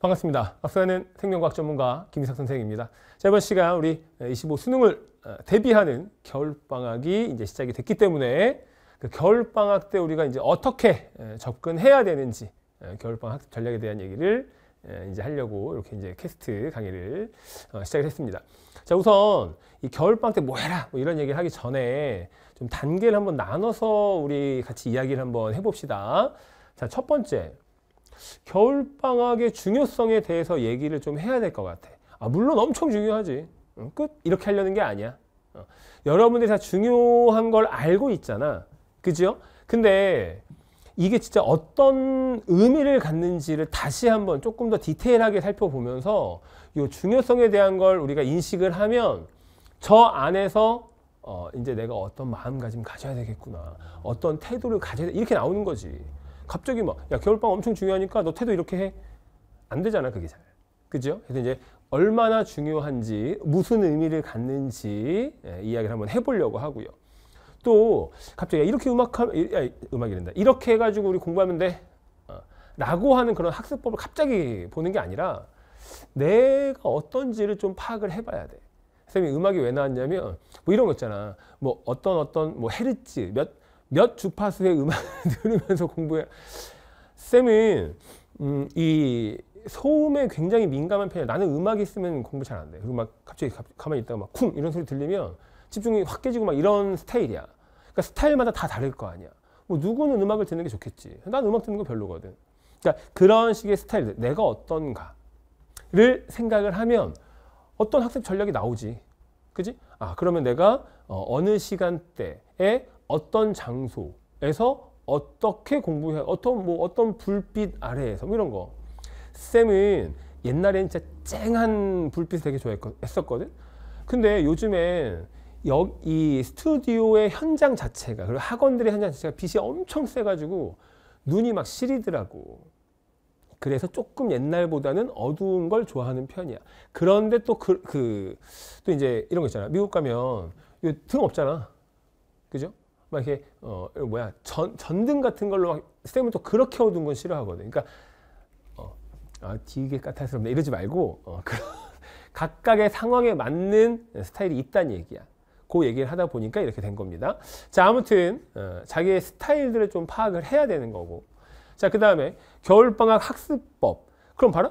반갑습니다. 앞서는 생명과학 전문가 김희석 선생입니다. 자, 이번 시간 우리 25 수능을 어, 대비하는 겨울방학이 이제 시작이 됐기 때문에 그 겨울방학 때 우리가 이제 어떻게 접근해야 되는지 겨울방학 전략에 대한 얘기를 이제 하려고 이렇게 이제 캐스트 강의를 어, 시작을 했습니다. 자, 우선 이 겨울방학 때 뭐 해라 뭐 이런 얘기를 하기 전에 좀 단계를 한번 나눠서 우리 같이 이야기를 한번 해봅시다. 자, 첫 번째. 겨울방학의 중요성에 대해서 얘기를 좀 해야 될 것 같아. 아, 물론 엄청 중요하지. 끝? 이렇게 하려는 게 아니야. 어. 여러분들이 다 중요한 걸 알고 있잖아. 그죠? 근데 이게 진짜 어떤 의미를 갖는지를 다시 한번 조금 더 디테일하게 살펴보면서 이 중요성에 대한 걸 우리가 인식을 하면 저 안에서 어, 이제 내가 어떤 마음가짐 가져야 되겠구나. 어떤 태도를 가져야 돼. 이렇게 나오는 거지. 갑자기 막야 겨울방 엄청 중요하니까 너 태도 이렇게 해 안 되잖아 그게 잘 그죠? 그래서 이제 얼마나 중요한지 무슨 의미를 갖는지 예, 이야기를 한번 해보려고 하고요. 또 갑자기 야, 이렇게 음악하면 음악이된다 이렇게 해가지고 우리 공부하면 돼 어, 라고 하는 그런 학습법을 갑자기 보는 게 아니라 내가 어떤지를 좀 파악을 해봐야 돼. 선생님이 음악이 왜 나왔냐면 뭐 이런 거 있잖아. 뭐 어떤 어떤 뭐 헤르츠 몇몇 주파수의 음악을 들으면서 공부해 쌤은 음, 이 소음에 굉장히 민감한 편이야 나는 음악 있으면 공부 잘 안돼 그리고 막 갑자기 가만히 있다가 막 쿵 이런 소리 들리면 집중이 확 깨지고 막 이런 스타일이야 그러니까 스타일마다 다 다를 거 아니야 뭐 누구는 음악을 듣는 게 좋겠지 난 음악 듣는 거 별로거든 그러니까 그런 식의 스타일 내가 어떤가를 생각을 하면 어떤 학습 전략이 나오지 그지? 아 그러면 내가 어, 어느 시간대에 어떤 장소에서 어떻게 공부해 어떤 뭐 어떤 불빛 아래에서 뭐 이런 거 쌤은 옛날엔 진짜 쨍한 불빛을 되게 좋아했었거든 근데 요즘엔 여이 스튜디오의 현장 자체가 그리고 학원들의 현장 자체가 빛이 엄청 세가지고 눈이 막 시리더라고 그래서 조금 옛날보다는 어두운 걸 좋아하는 편이야 그런데 또 그 그또 그, 그, 이제 이런 거 있잖아 미국 가면 등 없잖아 그죠 막 이렇게 어 뭐야 전 전등 같은 걸로 막 쌤은 또 그렇게 어두운 건 싫어하거든. 그러니까 어, 아 되게 까탈스럽네 이러지 말고 어, 그런 각각의 상황에 맞는 스타일이 있다는 얘기야. 그 얘기를 하다 보니까 이렇게 된 겁니다. 자 아무튼 어, 자기의 스타일들을 좀 파악을 해야 되는 거고. 자 그 다음에 겨울방학 학습법. 그럼 봐라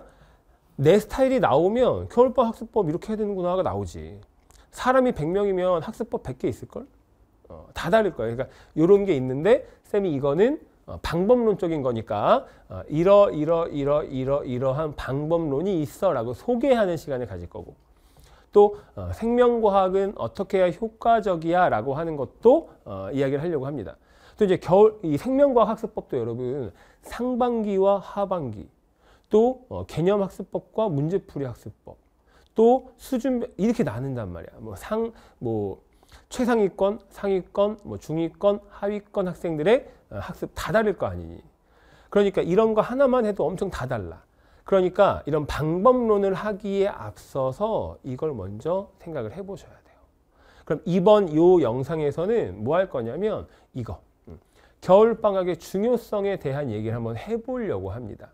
내 스타일이 나오면 겨울방학 학습법 이렇게 해야 되는구나가 나오지. 사람이 100명이면 학습법 100개 있을걸? 어, 다 다를 거예요. 그러니까 이런 게 있는데 쌤이 이거는 어, 방법론적인 거니까 어, 이러 이러 이러 이러 이러한 방법론이 있어라고 소개하는 시간을 가질 거고 또 어, 생명과학은 어떻게 해야 효과적이야라고 하는 것도 어, 이야기를 하려고 합니다. 또 이제 겨울 이 생명과학 학습법도 여러분 상반기와 하반기 또 어, 개념 학습법과 문제풀이 학습법 또 수준 이렇게 나눈단 말이야. 뭐 상뭐 최상위권, 상위권, 뭐 중위권, 하위권 학생들의 어, 학습 다 다를 거 아니니. 그러니까 이런 거 하나만 해도 엄청 다 달라. 그러니까 이런 방법론을 하기에 앞서서 이걸 먼저 생각을 해보셔야 돼요. 그럼 이번 이 영상에서는 뭐 할 거냐면 이거. 음. 겨울방학의 중요성에 대한 얘기를 한번 해보려고 합니다.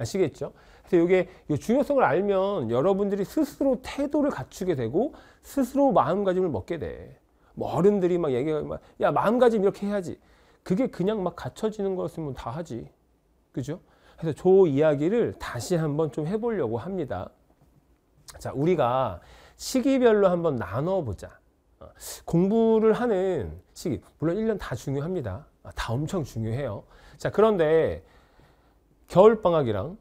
아시겠죠? 그래서 이게 중요성을 알면 여러분들이 스스로 태도를 갖추게 되고 스스로 마음가짐을 먹게 돼. 뭐 어른들이 막 얘기하면 야 마음가짐 이렇게 해야지. 그게 그냥 막 갖춰지는 거였으면 다 하지. 그죠? 그래서 저 이야기를 다시 한번 좀 해보려고 합니다. 자, 우리가 시기별로 한번 나눠보자. 어, 공부를 하는 시기, 물론 1년 다 중요합니다. 아, 다 엄청 중요해요. 자, 그런데 겨울방학이랑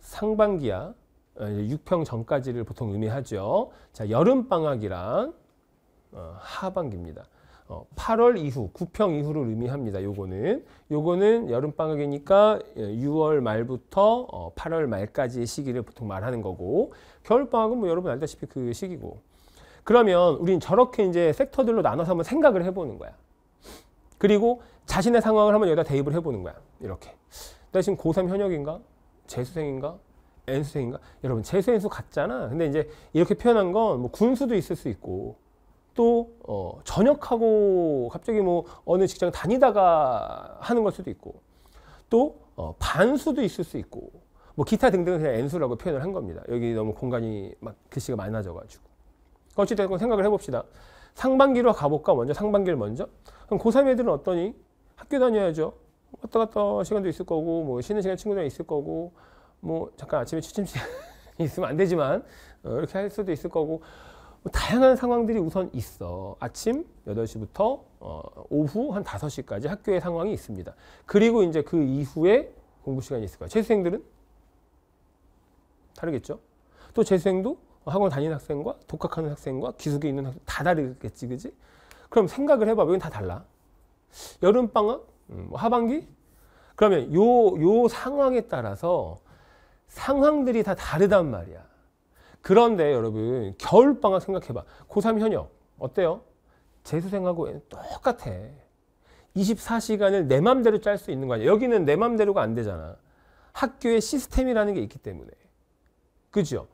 상반기야 6평 어, 전까지를 보통 의미하죠. 자, 여름방학이랑 어, 하반기입니다. 어, 8월 이후, 9평 이후를 의미합니다. 요거는. 요거는 여름방학이니까 6월 예, 말부터 어, 8월 말까지의 시기를 보통 말하는 거고, 겨울방학은 뭐 여러분 알다시피 그 시기고. 그러면 우린 저렇게 이제 섹터들로 나눠서 한번 생각을 해보는 거야. 그리고 자신의 상황을 한번 여기다 대입을 해보는 거야. 이렇게. 나 지금 고3 현역인가? 재수생인가? 엔수생인가 여러분 재수, N수 같잖아. 근데 이제 이렇게 표현한 건 뭐 군수도 있을 수 있고 또 어, 전역하고 갑자기 뭐 어느 직장 다니다가 하는 걸 수도 있고 또 어, 반수도 있을 수 있고 뭐 기타 등등은 그냥 N수라고 표현을 한 겁니다. 여기 너무 공간이 막 글씨가 많아져가지고 어찌됐건 생각을 해봅시다. 상반기로 가볼까 먼저 상반기를 먼저 그럼 고3 애들은 어떠니? 학교 다녀야죠. 왔다 갔다 시간도 있을 거고 뭐 쉬는 시간 친구들이 있을 거고 뭐 잠깐 아침에 취침 시간 있으면 안 되지만 어, 이렇게 할 수도 있을 거고 뭐 다양한 상황들이 우선 있어 아침 8시부터 어, 오후 한 5시까지 학교의 상황이 있습니다 그리고 이제 그 이후에 공부 시간이 있을 거야 재수생들은 다르겠죠 또 재수생도 학원 다니는 학생과 독학하는 학생과 기숙에 있는 학생 다 다르겠지 그지 그럼 생각을 해봐 여긴 다 달라 여름방학 음, 뭐 하반기? 그러면 요, 요 상황에 따라서 상황들이 다 다르단 말이야. 그런데 여러분 겨울방학 생각해봐. 고3 현역 어때요? 재수생하고 똑같아. 24시간을 내 맘대로 짤 수 있는 거 아니야. 여기는 내 맘대로가 안 되잖아. 학교의 시스템이라는 게 있기 때문에. 그죠?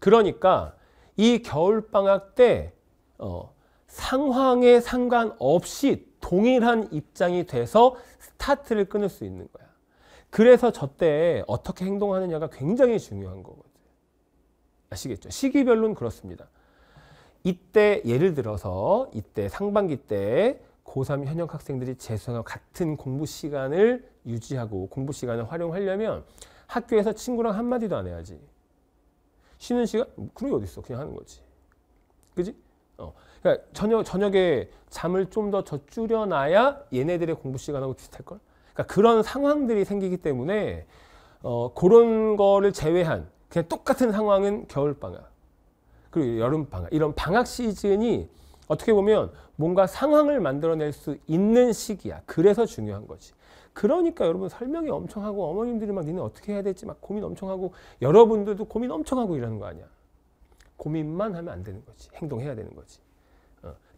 그러니까 이 겨울방학 때 어, 상황에 상관없이 동일한 입장이 돼서 스타트를 끊을 수 있는 거야. 그래서 저 때 어떻게 행동하느냐가 굉장히 중요한 거거든. 아시겠죠? 시기별로는 그렇습니다. 이때 예를 들어서 이때 상반기 때 고3 현역 학생들이 재수와 같은 공부 시간을 유지하고 공부 시간을 활용하려면 학교에서 친구랑 한마디도 안 해야지. 쉬는 시간? 그런 게 어딨어. 그냥 하는 거지. 그지? 어. 그러니까 저녁, 저녁에 잠을 좀 더 줄여놔야 얘네들의 공부 시간하고 비슷할걸? 그러니까 그런 상황들이 생기기 때문에 어, 그런 거를 제외한 그냥 똑같은 상황은 겨울방학 그리고 여름방학 이런 방학 시즌이 어떻게 보면 뭔가 상황을 만들어낼 수 있는 시기야. 그래서 중요한 거지. 그러니까 여러분 설명이 엄청 하고 어머님들이 막 니네 어떻게 해야 될지 막 고민 엄청 하고 여러분들도 고민 엄청 하고 이러는 거 아니야. 고민만 하면 안 되는 거지. 행동해야 되는 거지.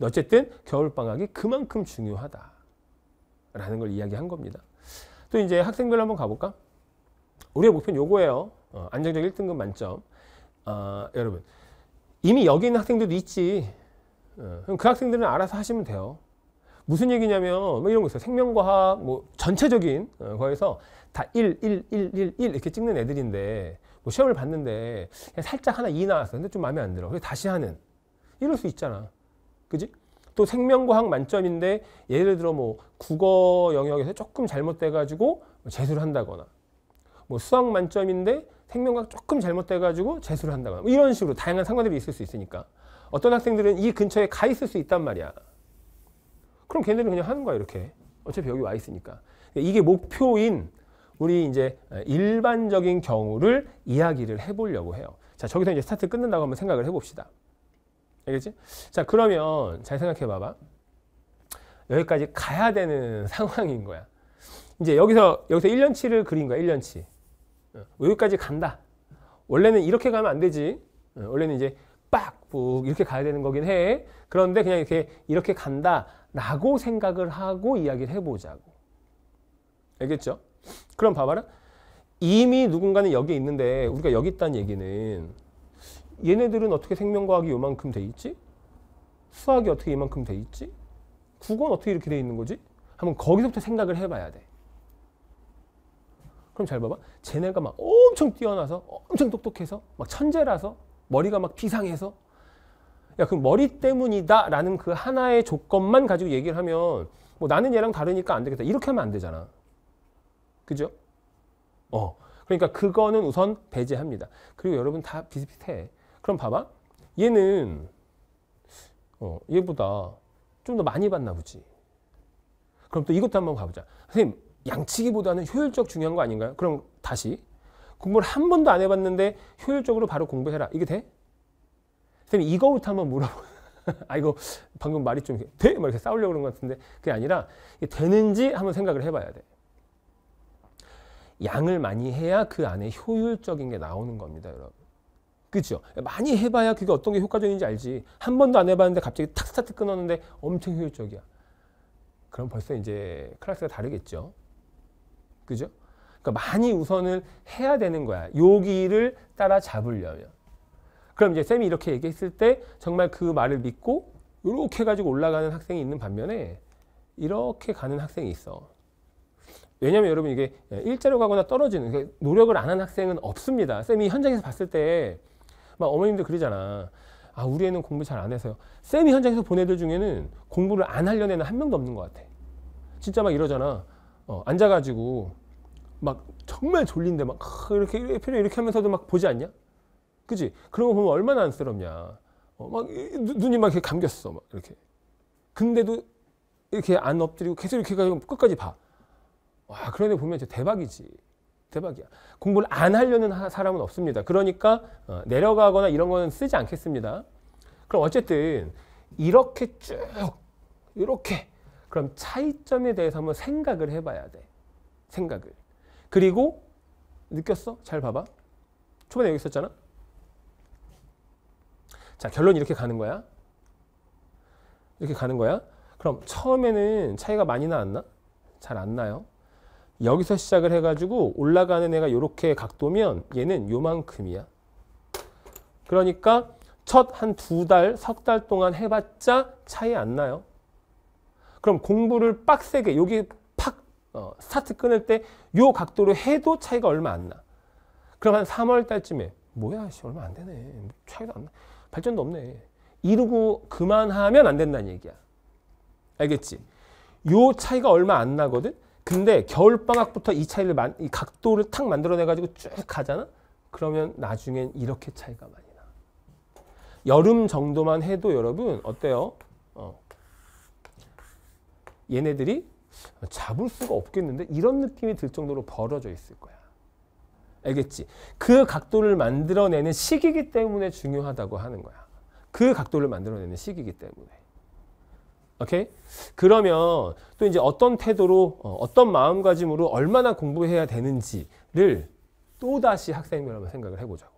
어. 쨌든 겨울방학이 그만큼 중요하다라는 걸 이야기한 겁니다. 또 이제 학생별로 한번 가볼까? 우리의 목표는 요거예요. 어, 안정적 1등급 만점. 어, 여러분 이미 여기 있는 학생들도 있지. 어, 그 학생들은 알아서 하시면 돼요. 무슨 얘기냐면 뭐 이런 거 있어요. 생명과학 뭐 전체적인 어, 거에서 다 1, 1, 1, 1, 1 이렇게 찍는 애들인데 뭐 시험을 봤는데 살짝 하나 2 나왔어. 근데 좀 마음에 안 들어. 그래서 다시 하는. 이럴 수 있잖아. 그지? 또 생명과학 만점인데 예를 들어 뭐 국어 영역에서 조금 잘못돼가지고 뭐 재수를 한다거나 뭐 수학 만점인데 생명과학 조금 잘못돼가지고 재수를 한다거나 뭐 이런 식으로 다양한 상관들이 있을 수 있으니까 어떤 학생들은 이 근처에 가 있을 수 있단 말이야. 그럼 걔네들은 그냥 하는 거야 이렇게. 어차피 여기 와 있으니까. 그러니까 이게 목표인 우리 이제 일반적인 경우를 이야기를 해보려고 해요. 자, 저기서 이제 스타트 끊는다고 한번 생각을 해봅시다. 알겠지? 자 그러면 잘 생각해 봐봐. 여기까지 가야 되는 상황인 거야. 이제 여기서 여기서 1년치를 그린 거야. 1년치. 어, 여기까지 간다. 원래는 이렇게 가면 안 되지. 어, 원래는 이제 빡북 이렇게 가야 되는 거긴 해. 그런데 그냥 이렇게 이렇게 간다라고 생각을 하고 이야기를 해보자고. 알겠죠? 그럼 봐봐라. 이미 누군가는 여기 있는데 우리가 여기 있다는 얘기는 얘네들은 어떻게 생명과학이 요만큼 돼 있지? 수학이 어떻게 이만큼 돼 있지? 국어는 어떻게 이렇게 돼 있는 거지? 한번 거기서부터 생각을 해봐야 돼. 그럼 잘 봐봐. 쟤네가 막 엄청 뛰어나서 엄청 똑똑해서 막 천재라서 머리가 막 비상해서 야 그럼 머리 때문이다 라는 그 하나의 조건만 가지고 얘기를 하면 뭐 나는 얘랑 다르니까 안 되겠다 이렇게 하면 안 되잖아. 그죠? 어. 그러니까 그거는 우선 배제합니다. 그리고 여러분 다 비슷비슷해. 그럼 봐봐. 얘는 어, 얘보다 좀 더 많이 받나 보지. 그럼 또 이것도 한번 봐보자. 선생님 양치기보다는 효율적 중요한 거 아닌가요? 그럼 다시 공부를 한 번도 안 해봤는데 효율적으로 바로 공부해라. 이게 돼? 선생님 이거부터 한번 물어보 아 이거 방금 말이 좀 돼? 막 이렇게 싸우려고 그런 것 같은데 그게 아니라 되는지 한번 생각을 해봐야 돼. 양을 많이 해야 그 안에 효율적인 게 나오는 겁니다. 여러분. 그죠? 많이 해봐야 그게 어떤 게 효과적인지 알지. 한 번도 안 해봤는데 갑자기 탁 스타트 끊었는데 엄청 효율적이야. 그럼 벌써 이제 클래스가 다르겠죠. 그죠? 그러니까 많이 우선을 해야 되는 거야. 요기를 따라잡으려면. 그럼 이제 쌤이 이렇게 얘기했을 때 정말 그 말을 믿고 이렇게 해가지고 올라가는 학생이 있는 반면에 이렇게 가는 학생이 있어. 왜냐면 여러분 이게 일자로 가거나 떨어지는 그러니까 노력을 안 한 학생은 없습니다. 쌤이 현장에서 봤을 때막 어머님들 그러잖아. 아 우리 애는 공부 잘 안 해서요. 쌤이 현장에서 본 애들 중에는 공부를 안 하려는 애는 한 명도 없는 것 같아. 진짜 막 이러잖아. 어, 앉아가지고 막 정말 졸린데 막 이렇게 표정 이렇게 하면서도 막 보지 않냐? 그지? 그런 거 보면 얼마나 안쓰럽냐. 어, 막 눈이 막 이렇게 감겼어. 막 이렇게. 근데도 이렇게 안 엎드리고 계속 이렇게 가지고 끝까지 봐. 와 그런 애 보면 진짜 대박이지. 대박이야. 공부를 안 하려는 사람은 없습니다. 그러니까 어, 내려가거나 이런 거는 쓰지 않겠습니다. 그럼 어쨌든 이렇게 쭉 이렇게 그럼 차이점에 대해서 한번 생각을 해봐야 돼. 생각을. 그리고 느꼈어? 잘 봐봐. 초반에 여기 있었잖아. 자 결론 이렇게 가는 거야. 이렇게 가는 거야. 그럼 처음에는 차이가 많이 나왔나? 잘 안 나요. 여기서 시작을 해가지고 올라가는 애가 이렇게 각도면 얘는 요만큼이야. 그러니까 첫 한 두 달, 석 달 동안 해봤자 차이 안 나요. 그럼 공부를 빡세게 여기 팍 어, 스타트 끊을 때 요 각도로 해도 차이가 얼마 안 나. 그럼 한 3월 달쯤에 뭐야 씨 얼마 안 되네. 차이도 안 나. 발전도 없네. 이러고 그만하면 안 된다는 얘기야. 알겠지? 요 차이가 얼마 안 나거든? 근데 겨울방학부터 이 차이를 만, 이 각도를 탁 만들어내가지고 쭉 가잖아? 그러면 나중엔 이렇게 차이가 많이 나. 여름 정도만 해도 여러분 어때요? 어. 얘네들이 잡을 수가 없겠는데 이런 느낌이 들 정도로 벌어져 있을 거야. 알겠지? 그 각도를 만들어내는 시기이기 때문에 중요하다고 하는 거야. 그 각도를 만들어내는 시기이기 때문에. 오케이? 그러면 또 이제 어떤 태도로 어, 어떤 마음가짐으로 얼마나 공부해야 되는지를 또다시 학생들 한번 생각을 해보죠자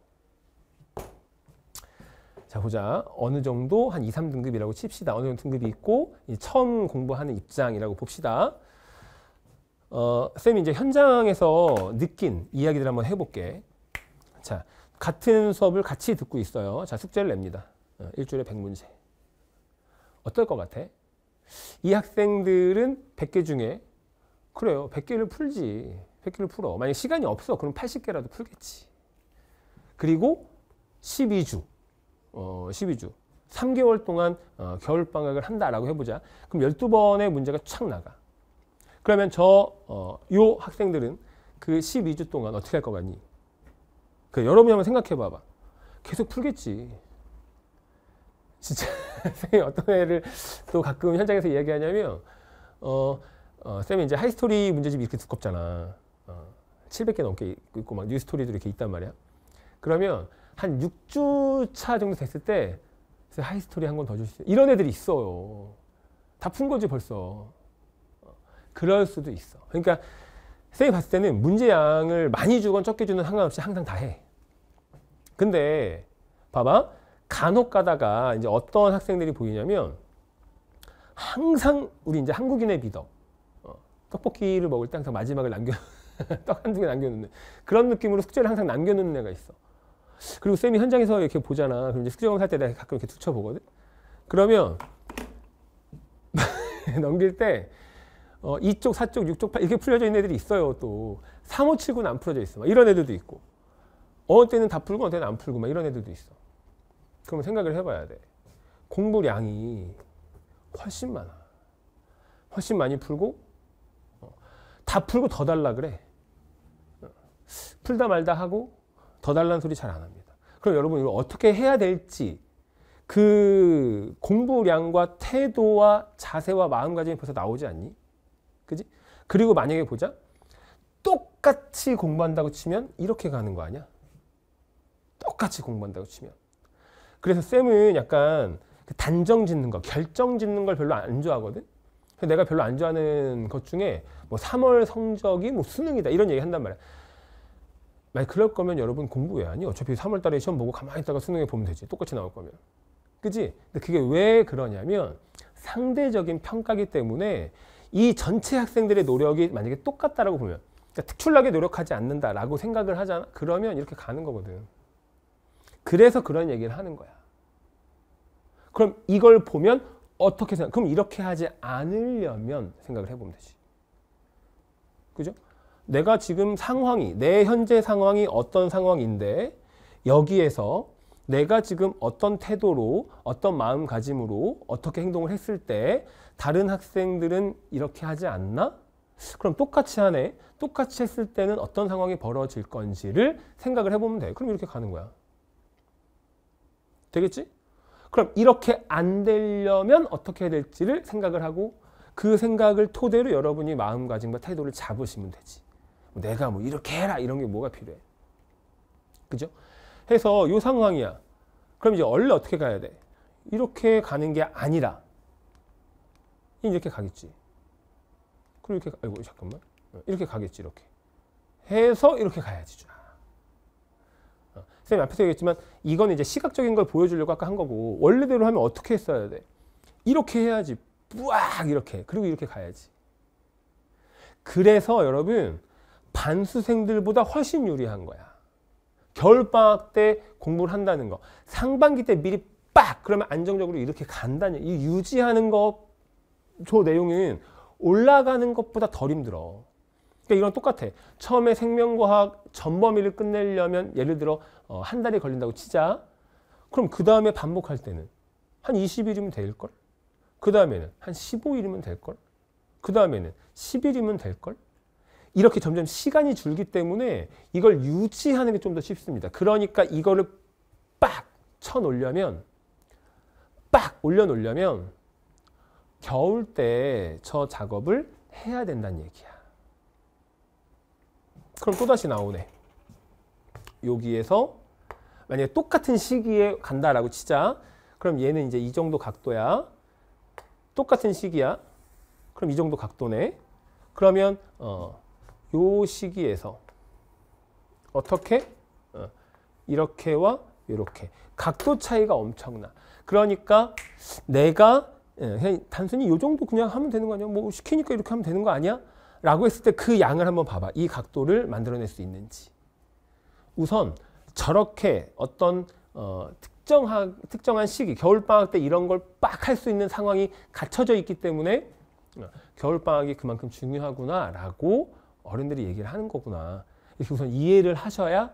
보자 어느 정도 한 2, 3등급이라고 칩시다. 어느 정도 등급이 있고 처음 공부하는 입장이라고 봅시다. 어, 쌤이 이제 현장에서 느낀 이야기들 한번 해볼게. 자 같은 수업을 같이 듣고 있어요. 자 숙제를 냅니다. 어, 일주일에 100문제. 어떨 것 같아? 이 학생들은 100개 중에 그래요. 100개를 풀지. 100개를 풀어. 만약 시간이 없어. 그럼 80개라도 풀겠지. 그리고 12주. 어, 12주. 3개월 동안 어, 겨울방학을 한다라고 해보자. 그럼 12번의 문제가 착 나가. 그러면 저, 어, 학생들은 그 12주 동안 어떻게 할 것 같니? 그 여러분이 한번 생각해 봐봐. 계속 풀겠지. 진짜. 쌤이 어떤 애를 또 가끔 현장에서 이야기하냐면 어, 어 쌤이 이제 하이스토리 문제집이 이렇게 두껍잖아. 어, 700개 넘게 있고 막 뉴스토리도 이렇게 있단 말이야. 그러면 한 6주 차 정도 됐을 때 하이스토리 한 권 더 주시죠. 이런 애들이 있어요. 다 푼 거지 벌써. 어, 그럴 수도 있어. 그러니까 쌤이 봤을 때는 문제양을 많이 주건 적게 주는 상관없이 항상 다 해. 근데 봐봐. 간혹 가다가 이제 어떤 학생들이 보이냐면 항상 우리 이제 한국인의 비덕 어, 떡볶이를 먹을 때 항상 마지막을 남겨 떡 한두 개 남겨놓는 그런 느낌으로 숙제를 항상 남겨놓는 애가 있어 그리고 쌤이 현장에서 이렇게 보잖아 그럼 이제 숙제 검사할 때 내가 가끔 이렇게 투쳐보거든 그러면 넘길 때 어, 이쪽, 사쪽, 육쪽, 팔 이렇게 풀려져 있는 애들이 있어요 또 3, 5, 7, 9는 안 풀어져 있어 막 이런 애들도 있고 어느 때는 다 풀고 어느 때는 안 풀고 막 이런 애들도 있어 그럼 생각을 해봐야 돼. 공부량이 훨씬 많아. 훨씬 많이 풀고 어, 다 풀고 더 달라 그래. 어, 풀다 말다 하고 더 달라는 소리 잘 안 합니다. 그럼 여러분 이걸 어떻게 해야 될지 그 공부량과 태도와 자세와 마음가짐이 벌써 나오지 않니? 그지? 그리고 만약에 보자. 똑같이 공부한다고 치면 이렇게 가는 거 아니야? 똑같이 공부한다고 치면. 그래서 쌤은 약간 그 단정 짓는 거, 결정 짓는 걸 별로 안 좋아하거든. 그래서 내가 별로 안 좋아하는 것 중에 뭐 3월 성적이 뭐 수능이다 이런 얘기 한단 말이야. 만약 그럴 거면 여러분 공부 왜 하니? 어차피 3월 달에 시험 보고 가만히 있다가 수능에 보면 되지. 똑같이 나올 거면. 그지? 근데 그게 왜 그러냐면 상대적인 평가기 때문에 이 전체 학생들의 노력이 만약에 똑같다라고 보면 그러니까 특출나게 노력하지 않는다라고 생각을 하잖아. 그러면 이렇게 가는 거거든. 그래서 그런 얘기를 하는 거야. 그럼 이걸 보면 어떻게 생각? 그럼 이렇게 하지 않으려면 생각을 해보면 되지. 그죠? 내가 지금 상황이 내 현재 상황이 어떤 상황인데 여기에서 내가 지금 어떤 태도로 어떤 마음가짐으로 어떻게 행동을 했을 때 다른 학생들은 이렇게 하지 않나? 그럼 똑같이 하네. 똑같이 했을 때는 어떤 상황이 벌어질 건지를 생각을 해보면 돼. 그럼 이렇게 가는 거야. 되겠지? 그럼 이렇게 안 되려면 어떻게 해야 될지를 생각을 하고 그 생각을 토대로 여러분이 마음가짐과 태도를 잡으시면 되지. 뭐 내가 뭐 이렇게 해라 이런 게 뭐가 필요해. 그죠? 해서 요 상황이야. 그럼 이제 원래 어떻게 가야 돼? 이렇게 가는 게 아니라 이렇게 가겠지. 그리고 이렇게 아이고 잠깐만. 어, 이렇게 가겠지 이렇게. 해서 이렇게 가야지. 어, 선생님 앞에서 얘기했지만 이건 이제 시각적인 걸 보여주려고 아까 한 거고 원래대로 하면 어떻게 했어야 돼? 이렇게 해야지. 뿌악 이렇게. 그리고 이렇게 가야지. 그래서 여러분 반수생들보다 훨씬 유리한 거야. 겨울방학 때 공부를 한다는 거. 상반기 때 미리 빡! 그러면 안정적으로 이렇게 간다는 이 유지하는 것, 저 내용은 올라가는 것보다 덜 힘들어. 그러니까 이건 똑같아. 처음에 생명과학 전범위를 끝내려면 예를 들어 어, 한 달이 걸린다고 치자. 그럼 그 다음에 반복할 때는 한 20일이면 될걸? 그 다음에는 한 15일이면 될걸? 그 다음에는 10일이면 될걸? 이렇게 점점 시간이 줄기 때문에 이걸 유지하는 게 좀 더 쉽습니다. 그러니까 이거를 빡 쳐놓으려면 빡 올려놓으려면 겨울 때 저 작업을 해야 된다는 얘기야. 그럼 또다시 나오네. 여기에서 만약에 똑같은 시기에 간다라고 치자. 그럼 얘는 이제 이 정도 각도야. 똑같은 시기야. 그럼 이 정도 각도네. 그러면 어, 요 시기에서 어떻게? 어, 이렇게와 이렇게 각도 차이가 엄청나. 그러니까 내가 예, 그냥 단순히 요 정도 그냥 하면 되는 거 아니야? 뭐 시키니까 이렇게 하면 되는 거 아니야? 라고 했을 때 그 양을 한번 봐봐. 이 각도를 만들어낼 수 있는지. 우선 저렇게 어떤 어, 특정하, 특정한 시기, 겨울방학 때 이런 걸 빡 할 수 있는 상황이 갖춰져 있기 때문에 어, 겨울방학이 그만큼 중요하구나 라고 어른들이 얘기를 하는 거구나. 이렇게 우선 이해를 하셔야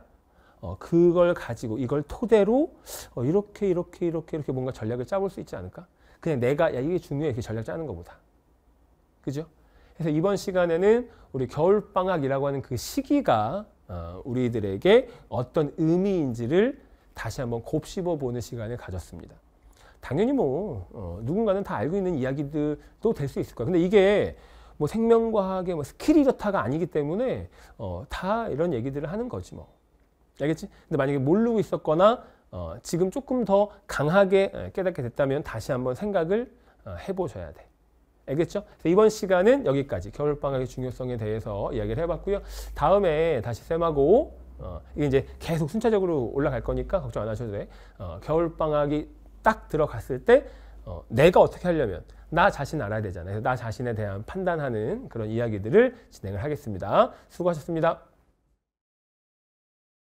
어, 그걸 가지고 이걸 토대로 어, 이렇게 이렇게 이렇게 이렇게 뭔가 전략을 짜볼 수 있지 않을까? 그냥 내가 야 이게 중요해 이렇게 전략 짜는 것보다. 그죠? 그래서 이번 시간에는 우리 겨울방학이라고 하는 그 시기가 어, 우리들에게 어떤 의미인지를 다시 한번 곱씹어 보는 시간을 가졌습니다. 당연히 뭐 어, 누군가는 다 알고 있는 이야기들도 될 수 있을 거예요. 근데 이게 뭐 생명과학의 뭐 스킬이 이다가 아니기 때문에 어, 다 이런 얘기들을 하는 거지 뭐. 알겠지? 근데 만약에 모르고 있었거나 어, 지금 조금 더 강하게 깨닫게 됐다면 다시 한번 생각을 어, 해보셔야 돼. 알겠죠? 그래서 이번 시간은 여기까지 겨울방학의 중요성에 대해서 이야기를 해봤고요. 다음에 다시 쌤하고 어, 이게 이제 계속 순차적으로 올라갈 거니까 걱정 안 하셔도 돼. 어, 겨울방학이 딱 들어갔을 때 어, 내가 어떻게 하려면 나 자신 알아야 되잖아요. 나 자신에 대한 판단하는 그런 이야기들을 진행을 하겠습니다. 수고하셨습니다.